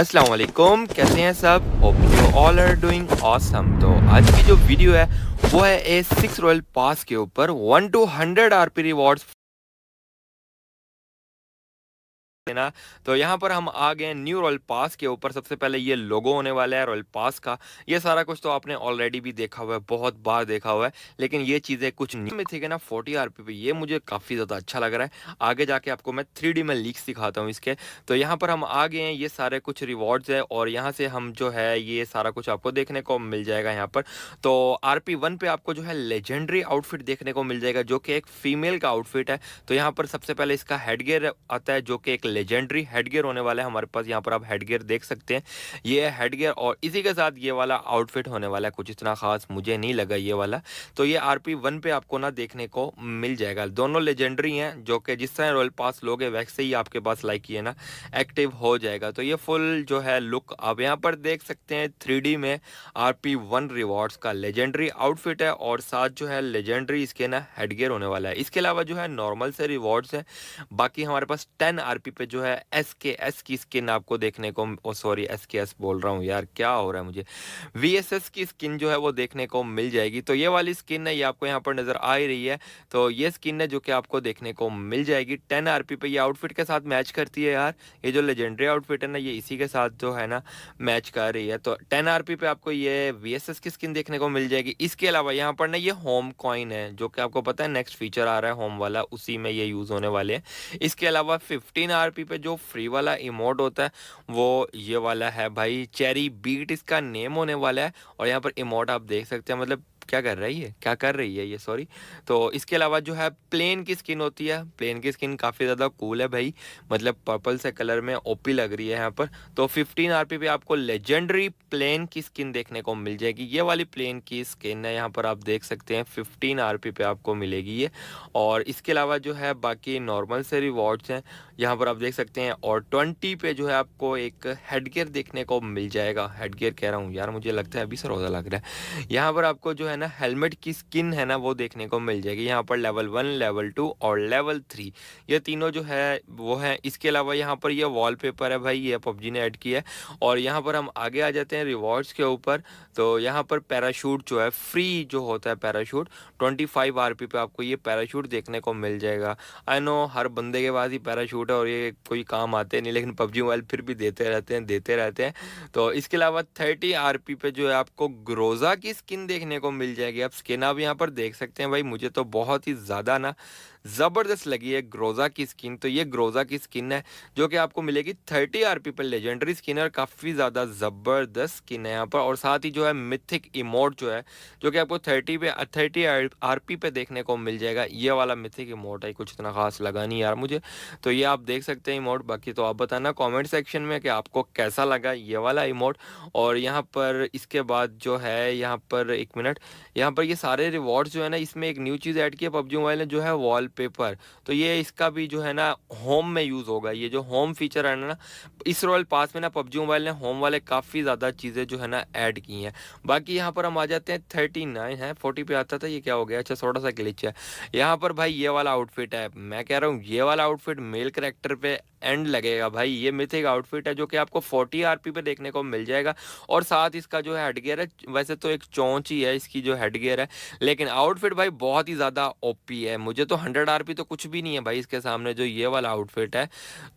असलकुम कैसे हैं सब hope you all are doing awesome तो आज की जो वीडियो है वो है ए सिक्स रॉयल पास के ऊपर one to hundred R P rewards ना तो यहाँ पर हम आ गए न्यू रॉयल पास के ऊपर सबसे पहले ये लोगो होने वाला है रॉयल पास का ये सारा कुछ तो आपने ऑलरेडी भी देखा हुआ है बहुत बार देखा हुआ है लेकिन ये चीज़ें कुछ न्यू में थी ना फोर्टी आर पे ये मुझे काफ़ी ज़्यादा अच्छा लग रहा है आगे जाके आपको मैं थ्री में लीक सिखाता हूँ इसके तो यहाँ पर हम आ गए हैं ये सारे कुछ रिवॉर्ड्स है और यहाँ से हम जो है ये सारा कुछ आपको देखने को मिल जाएगा यहाँ पर तो आर पी पे आपको जो है लेजेंडरी आउटफिट देखने को मिल जाएगा जो कि एक फीमेल का आउटफिट है तो यहाँ पर सबसे पहले इसका हेडगेयर आता है जो कि एक लेजेंडरी हेड गियर होने वाला है हमारे पास यहाँ पर आप हेड गियर देख सकते हैं ये है हेड गियर और इसी के साथ ये वाला आउटफिट होने वाला है कुछ इतना खास मुझे नहीं लगा ये वाला तो ये आर पी वन पे आपको ना देखने को मिल जाएगा दोनों लेजेंडरी हैं जो कि जिस तरह रॉयल पास लोगे वैसे ही आपके पास लाइक ये ना एक्टिव हो जाएगा तो ये फुल जो है लुक आप यहाँ पर देख सकते हैं थ्री में आर पी वन रिवॉर्ड्स का लेजेंडरी आउटफिट है और साथ जो है लेजेंडरी इसके ना हेडगेयर होने वाला है इसके अलावा जो है नॉर्मल से रिवॉर्ड्स हैं बाकी हमारे पास टेन आर पी पे जो है एस के एस की स्किन आपको देखने को सॉरी एस के एस बोल रहा हूँ यार क्या हो रहा है मुझे वी एस एस की स्किन जो है वो देखने को मिल जाएगी तो ये वाली स्किन है ये आपको यहाँ पर नज़र आ ही रही है तो ये स्किन है जो कि आपको देखने को मिल जाएगी टेन आर पी पर यह आउटफिट के साथ मैच करती है यार ये जो लेजेंडरी आउटफिट है ना ये इसी के साथ जो है ना मैच कर रही है तो टेन आर पी पे आपको ये वी एस एस की स्किन देखने को मिल जाएगी इसके अलावा यहाँ पर ना ये होम कॉइन है जो कि आपको पता है नेक्स्ट फीचर आ रहा है होम वाला उसी में ये यूज़ होने वाले हैं इसके अलावा 15 आर पी पे जो फ्री वाला इमोट होता है वो ये वाला है भाई चेरी बीट इसका नेम होने वाला है और यहाँ पर इमोट आप देख सकते हैं मतलब क्या कर रही है क्या कर रही है ये सॉरी तो इसके अलावा जो है प्लेन की स्किन होती है प्लेन की स्किन काफ़ी ज़्यादा कूल है भाई मतलब पर्पल से कलर में ओपी लग रही है यहाँ पर तो 15 आरपी पे आपको लेजेंडरी प्लेन की स्किन देखने को मिल जाएगी ये वाली प्लेन की स्किन है यहाँ पर आप देख सकते हैं 15 आरपी पे आपको मिलेगी ये और इसके अलावा जो है बाकी नॉर्मल से रिवॉर्ड्स हैं यहाँ पर आप देख सकते हैं और 20 पे जो है आपको एक हेडगेयर देखने को मिल जाएगा हेडगेयर कह रहा हूँ यार मुझे लगता है अभी सरोजा लग रहा है यहाँ पर आपको जो है ना हेलमेट की स्किन है ना वो देखने को मिल जाएगी यहाँ पर लेवल वन लेवल टू और लेवल थ्री ये तीनों जो है वो है इसके अलावा यहाँ पर यह वॉल है भाई ये पबजी ने ऐड किया है और यहाँ पर हम आगे आ जाते हैं रिवॉर्ड्स के ऊपर तो यहाँ पर पैराशूट जो है फ्री जो होता है पैराशूट 25 आरपी पे आपको ये पैराशूट देखने को मिल जाएगा आई नो हर बंदे के पास ही पैराशूट और ये कोई काम आते नहीं लेकिन पबजी मोबाइल फिर भी देते रहते हैं देते रहते हैं तो इसके अलावा थर्टी आर पी पे जो है आपको ग्रोज़ा की स्किन देखने को मिल जाएगी आप स्किन आप यहाँ पर देख सकते हैं भाई मुझे तो बहुत ही ज़्यादा ना ज़बरदस्त लगी है ग्रोज़ा की स्किन तो ये ग्रोज़ा की स्किन है जो कि आपको मिलेगी थर्टी आर पर लेजेंडरी स्किन है और काफ़ी ज़्यादा ज़बरदस्त स्किन है यहाँ पर और साथ ही जो है मिथिक इमोट जो है जो कि आपको थर्टी पे थर्टी आर पी पे देखने को मिल जाएगा ये वाला मिथिक इमोट है कुछ इतना खास लगा नहीं यार मुझे तो ये आप देख सकते हैं इमोट बाकी तो आप बताना कॉमेंट सेक्शन में कि आपको कैसा लगा ये वाला इमोट और यहाँ पर इसके बाद जो है यहाँ पर एक मिनट यहाँ पर ये सारे रिवॉर्ड्स जो है ना इसमें एक न्यू चीज़ ऐड की है पबजी मोबाइल ने जो है वॉल पेपर तो ये इसका भी जो है ना होम में यूज़ होगा ये जो होम फीचर है ना इस रॉयल पास में ना पबजी मोबाइल ने होम वाले काफ़ी ज़्यादा चीज़ें जो है ना ऐड की हैं बाकी यहाँ पर हम आ जाते हैं थर्टी नाइन है फोर्टी पे आता था ये क्या हो गया अच्छा थोड़ा सा क्लिच है यहाँ पर भाई ये वाला आउटफिट है मैं कह रहा हूँ ये वाला आउटफिट मेल करेक्टर पर एंड लगेगा भाई ये मिथिक आउटफिट है जो कि आपको फोर्टी आर पे देखने को मिल जाएगा और साथ इसका जो है है वैसे तो एक चौंच ही है इसकी जो हेडगेयर है लेकिन आउटफिट भाई बहुत ही ज़्यादा ओपी है मुझे तो हंड्रेड आर तो कुछ भी नहीं है भाई इसके सामने जो ये वाला आउटफिट है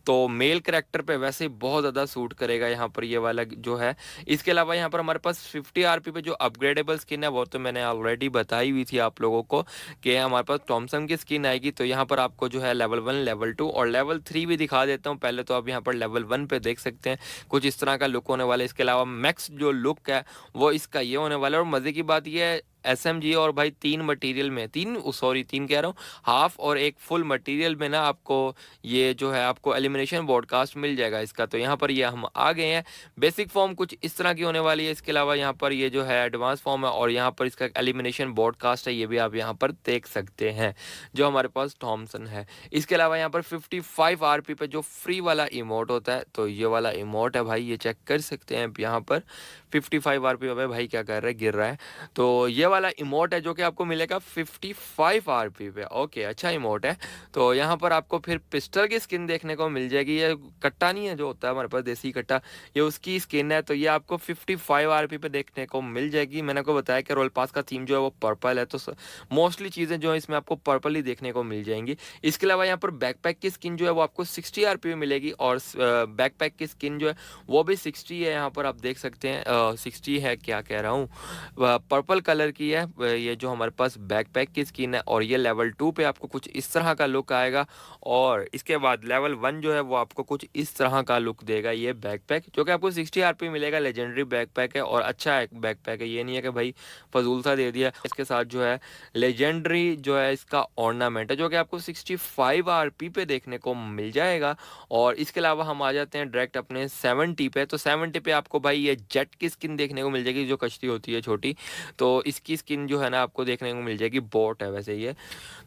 तो मेल करेक्टर पर वैसे बहुत ज़्यादा सूट करेगा यहाँ पर ये वाला जो है इसके अलावा यहाँ पर हमारे पास फिफ्टी आर पे जो अपग्रेडेबल स्किन है वो तो मैंने ऑलरेडी बताई हुई थी आप लोगों को कि हमारे पास टॉमसम की स्किन आएगी तो यहाँ पर आपको जो है लेवल वन लेवल टू और लेवल थ्री भी दिखा दे देता हूँ पहले तो आप यहाँ पर लेवल वन पे देख सकते हैं कुछ इस तरह का लुक होने वाला है इसके अलावा मैक्स जो लुक है वो इसका ये होने वाला है और मज़े की बात यह है एस और भाई तीन मटेरियल में तीन सॉरी तीन कह रहा हूँ हाफ और एक फुल मटेरियल में ना आपको ये जो है आपको एलिमिनेशन ब्रॉडकास्ट मिल जाएगा इसका तो यहाँ पर ये हम आ गए हैं बेसिक फॉर्म कुछ इस तरह की होने वाली है इसके अलावा यहाँ पर ये जो है एडवांस फॉर्म है और यहाँ पर इसका एलिमिनेशन ब्रॉडकास्ट है ये भी आप यहाँ पर देख सकते हैं जो हमारे पास थॉमसन है इसके अलावा यहाँ पर फिफ्टी फाइव आर पे जो फ्री वाला इमोट होता है तो ये वाला इमोट है भाई ये चेक कर सकते हैं आप यहाँ पर फिफ्टी फाइव आर पी पे भाई क्या कर रहा है गिर रहा है तो ये वाला इमोट है जो कि आपको मिलेगा फिफ्टी फाइव आर पी पे ओके अच्छा इमोट है तो यहाँ पर आपको फिर पिस्टल की स्किन देखने को मिल जाएगी ये कट्टा नहीं है जो होता है हमारे पास देसी कट्टा ये उसकी स्किन है तो ये आपको फिफ्टी फाइव आर पी पे देखने को मिल जाएगी मैंने आपको बताया कि रोल पास का थीम जो है वो पर्पल है तो मोस्टली चीज़ें जो है इसमें आपको पर्पल ही देखने को मिल जाएंगी इसके अलावा यहाँ पर बैकपैक की स्किन जो है वो आपको सिक्सटी आर पी मिलेगी और बैकपैक की स्किन जो है वो भी सिक्सटी है यहाँ पर आप देख सकते हैं सिक्सटी है क्या कह रहा हूँ पर्पल कलर की है ये जो हमारे पास बैक पैक की स्किन है और ये लेवल टू पे आपको कुछ इस तरह का लुक आएगा और इसके बाद लेवल वन जो है वो आपको कुछ इस तरह का लुक देगा ये बैक पैक जो कि आपको सिक्सटी आर मिलेगा लेजेंडरी बैक पैक है और अच्छा बैक पैक है ये नहीं है कि भाई फजूल सा दे दिया इसके साथ जो है लेजेंडरी जो है इसका ऑर्नामेंट है जो कि आपको सिक्सटी फाइव आर पे देखने को मिल जाएगा और इसके अलावा हम आ जाते हैं डायरेक्ट अपने सेवनटी पे तो सेवनटी पे आपको भाई ये जेट की इसकी स्किन देखने को मिल जाएगी जो कश्ती होती है छोटी तो इसकी स्किन जो है ना आपको देखने को मिल जाएगी बोट है वैसे ये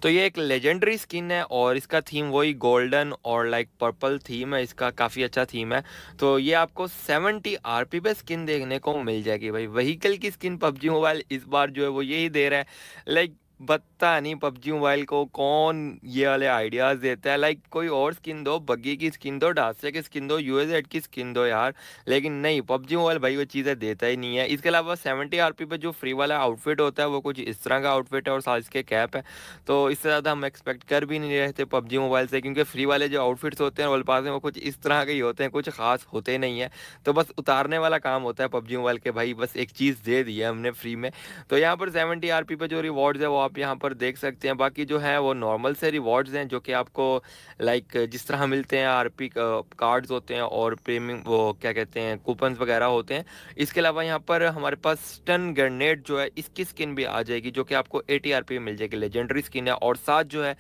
तो ये एक लेजेंडरी स्किन है और इसका थीम वही गोल्डन और लाइक पर्पल थीम है इसका काफ़ी अच्छा थीम है तो ये आपको सेवेंटी आर पे स्किन देखने को मिल जाएगी भाई वहीकल की स्किन पबजी मोबाइल इस बार जो है वो यही दे रहा है लाइक पता नहीं पबजी मोबाइल को कौन ये वाले आइडियाज देता है लाइक कोई और स्किन दो बग्गी की स्किन दो डास्या की स्किन दो यूएसएड की स्किन दो यार लेकिन नहीं पबजी मोबाइल भाई वो चीज़ें देता ही नहीं है इसके अलावा सेवेंटी आर पे जो फ्री वाला आउटफिट होता है वो कुछ इस तरह का आउटफिट है और साथ इसके कैप है तो इससे ज़्यादा हम एक्सपेक्ट कर भी नहीं रहे थे पबजी मोबाइल से क्योंकि फ्री वाले जो आउटफिट्स होते हैं वर्ल्ड पास में वो कुछ इस तरह के ही होते हैं कुछ खास होते नहीं है तो बस उतारने वाला काम होता है पबजी मोबाइल के भाई बस एक चीज़ दे दी है हमने फ्री में तो यहाँ पर सेवेंटी आर पे जो रिवॉर्ड्स है वो आप यहाँ पर देख सकते हैं बाकी जो है वो नॉर्मल से रिवॉर्ड्स हैं जो कि आपको लाइक जिस तरह मिलते हैं आरपी कार्ड्स होते हैं और प्रीमियम वो क्या कहते हैं कूपन वगैरह होते हैं इसके अलावा यहाँ पर हमारे पास स्टन ग्रेनेड जो है इसकी स्किन भी आ जाएगी जो कि आपको टी आर पी मिल जाएगी लेजेंडरी स्किन है और साथ जो है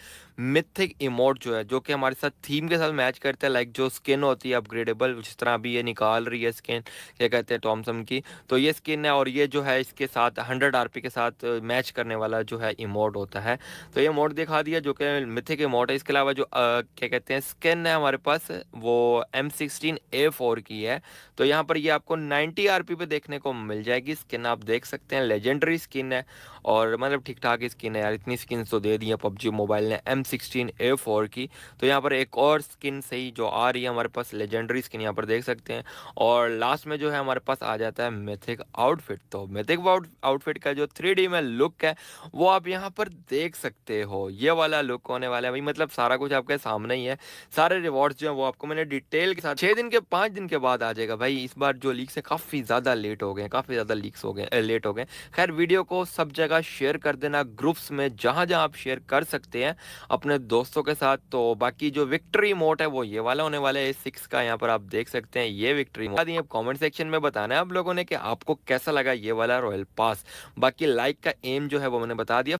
मिथिक इमोट जो है जो कि हमारे साथ थीम के साथ मैच करते हैं लाइक जो स्किन होती है अपग्रेडेबल जिस तरह अभी ये निकाल रही है स्किन क्या कहते हैं टॉमसम की तो ये स्किन है और ये जो है इसके साथ हंड्रेड आर के साथ मैच करने वाला जो है इमोट होता है तो ये मोड दिखा दिया जो कि मिथिक इमोट है इसके अलावा जो आ, क्या कहते हैं स्किन है हमारे पास वो एम सिक्सटीन ए फोर की है तो यहाँ पर ये आपको नाइन्टी आर पे देखने को मिल जाएगी स्किन आप देख सकते हैं लेजेंडरी स्किन है और मतलब ठीक ठाक स्किन है यार इतनी स्किन तो दे दी है पबजी मोबाइल ने एम सिक्सटीन ए फोर की तो यहाँ पर एक और स्किन सही जो आ रही है हमारे पास लेजेंडरी स्किन यहाँ पर देख सकते हैं और लास्ट में जो है हमारे पास आ जाता है मेथिक आउटफिट तो मेथिक आउटफिट का जो थ्री में लुक है वो आप यहाँ पर देख सकते हो ये वाला लुक होने वाला है भाई मतलब सारा कुछ आपके सामने ही है सारे रिवॉर्ड्स जो है वो आपको मैंने डिटेल के साथ छः दिन के पाँच दिन के बाद आ जाएगा भाई इस बार जो लीक्स है काफ़ी ज़्यादा लेट हो गए काफ़ी ज़्यादा लीक्स हो गए लेट हो गए खैर वीडियो को सब जगह जगह शेयर कर देना ग्रुप्स में जहाँ जहाँ आप शेयर कर सकते हैं अपने दोस्तों के साथ तो बाकी जो विक्ट्री मोट है वो ये वाला होने वाला है सिक्स का यहाँ पर आप देख सकते हैं ये विक्ट्री मोट आप कॉमेंट सेक्शन में बताना है आप लोगों ने कि आपको कैसा लगा ये वाला रॉयल पास बाकी लाइक का एम जो है वो मैंने बता दिया